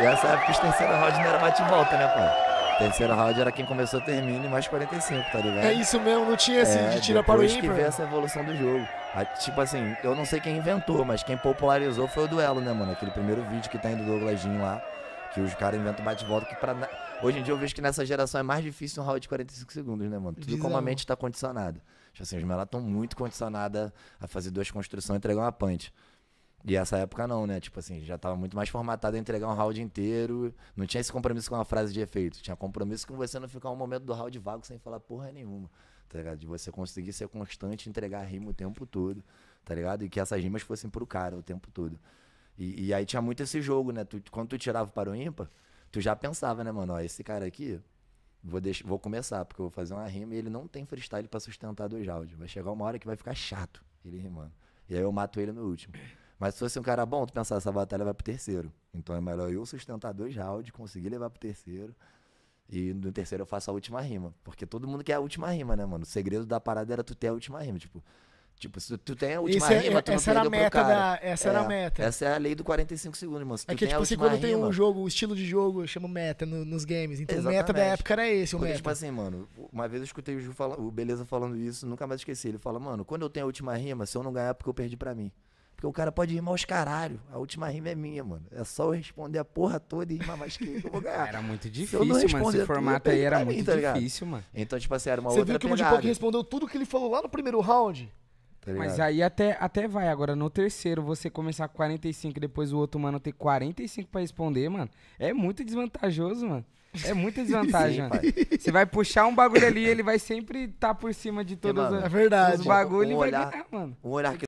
E essa época os terceiro round não era bate e volta, né, pô? Terceiro round era quem começou, termina e mais 45, tá ligado? É isso mesmo, não tinha esse é, de tira para o ímpar. que ver essa evolução do jogo. Tipo assim, eu não sei quem inventou, mas quem popularizou foi o duelo, né, mano? Aquele primeiro vídeo que tá indo do Douglasinho lá, que os caras inventam bate-volta, que pra... Hoje em dia eu vejo que nessa geração é mais difícil um round de 45 segundos, né, mano? Tudo Visão. como a mente tá condicionada. Tipo assim, os melas estão muito condicionados a fazer duas construções e entregar uma punch. E essa época não, né? Tipo assim, já tava muito mais formatado a entregar um round inteiro. Não tinha esse compromisso com uma frase de efeito. Tinha compromisso com você não ficar um momento do round vago sem falar porra nenhuma. Tá ligado? De você conseguir ser constante, entregar rima o tempo todo. Tá ligado? E que essas rimas fossem pro cara o tempo todo. E, e aí tinha muito esse jogo, né? Tu, quando tu tirava para o ímpar, tu já pensava, né, mano? Ó, esse cara aqui, vou, deixar, vou começar, porque eu vou fazer uma rima e ele não tem freestyle para sustentar dois áudios. Vai chegar uma hora que vai ficar chato ele rimando. E aí eu mato ele no último. Mas se fosse um cara bom, tu pensava, essa batalha vai pro terceiro. Então é melhor eu sustentar dois rounds, conseguir levar pro terceiro. E no terceiro eu faço a última rima. Porque todo mundo quer a última rima, né, mano? O segredo da parada era tu ter a última rima. Tipo, tipo se tu, tem a última Isso é- rima, é, tu essa não era a meta Da, essa é, era a é, meta. Essa é a lei do 45 segundos, mano. Se é que, tipo assim, quando rima, tem um jogo, o estilo de jogo, eu chamo meta no, nos games. Então exatamente. meta da época era esse, o porque, meta. Tipo assim, mano, uma vez eu escutei o, Ju fala, o Beleza falando isso, nunca mais esqueci. Ele fala, mano, quando eu tenho a última rima, se eu não ganhar, é porque eu perdi pra mim. Porque o cara pode rimar os caralho. A última rima é minha, mano. É só eu responder a porra toda e rimar mais que eu vou ganhar. Era muito difícil, mano. Esse formato aí era muito mim, tá difícil, tá mano. Então, tipo assim, era uma Você outra Você viu que o Mudipoc respondeu tudo que ele falou lá no primeiro round? Tá Mas aí até, até vai. Agora, no terceiro, você começar com 45 e depois o outro, mano, ter 45 pra responder, mano, é muito desvantajoso, mano. É muita desvantagem, Sim, Você vai puxar um bagulho ali ele vai sempre estar tá por cima de todos e, mano, os, é verdade. os bagulhos um e vai olhar, ganhar, mano. Um olhar que